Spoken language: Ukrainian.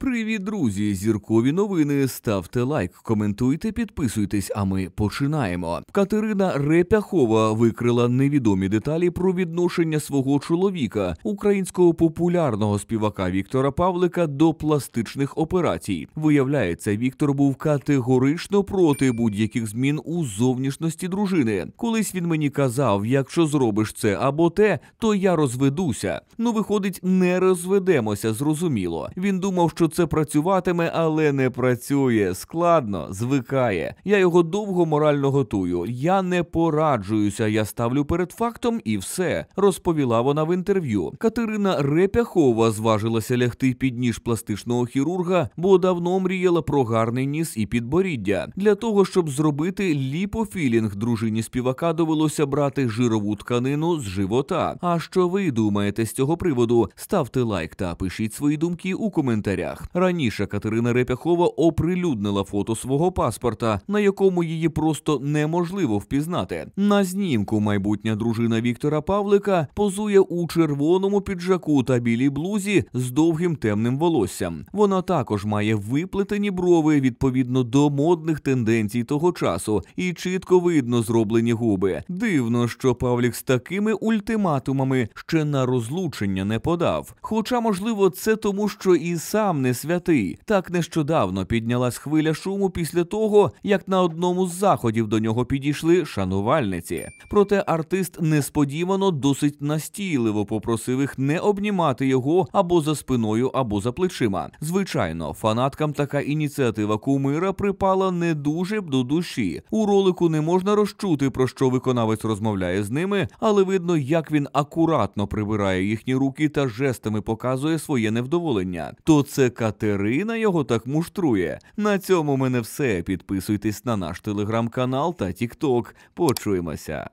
Привіт, друзі! Зіркові новини. Ставте лайк, коментуйте, підписуйтесь. А ми починаємо. Катерина Репяхова викрила невідомі деталі про відношення свого чоловіка, українського популярного співака Віктора Павлика, до пластичних операцій. Виявляється, Віктор був категорично проти будь-яких змін у зовнішності дружини. Колись він мені казав: якщо зробиш це або те, то я розведуся. Ну, виходить, не розведемося. Зрозуміло. Він думав, що це працюватиме, але не працює. Складно, звикає. Я його довго морально готую. Я не пораджуюся, я ставлю перед фактом і все, розповіла вона в інтерв'ю. Катерина Репяхова зважилася лягти під ніж пластичного хірурга, бо давно мріяла про гарний ніс і підборіддя. Для того щоб зробити ліпофілінг дружині співака, довелося брати жирову тканину з живота. А що ви думаєте з цього приводу? Ставте лайк та пишіть свої думки у коментарях. Штатах. Раніше Катерина Репяхова оприлюднила фото свого паспорта, на якому її просто неможливо впізнати. На знімку майбутня дружина Віктора Павлика позує у червоному піджаку та білій блузі з довгим темним волоссям. Вона також має виплетені брови відповідно до модних тенденцій того часу, і чітко видно зроблені губи. Дивно, що Павлік з такими ультиматумами ще на розлучення не подав. Хоча, можливо, це тому, що і сам не не святий. Так нещодавно піднялась хвиля шуму після того, як на одному з заходів до нього підійшли шанувальниці. Проте артист несподівано досить настійливо попросив їх не обнімати його або за спиною, або за плечима. Звичайно, фанаткам така ініціатива кумира припала не дуже б до душі. У ролику не можна розчути про що виконавець розмовляє з ними, але видно, як він акуратно прибирає їхні руки та жестами показує своє невдоволення. То це Катерина його так муштрує. На цьому мене все. Підписуйтесь на наш телеграм-канал та тікток. Почуємося.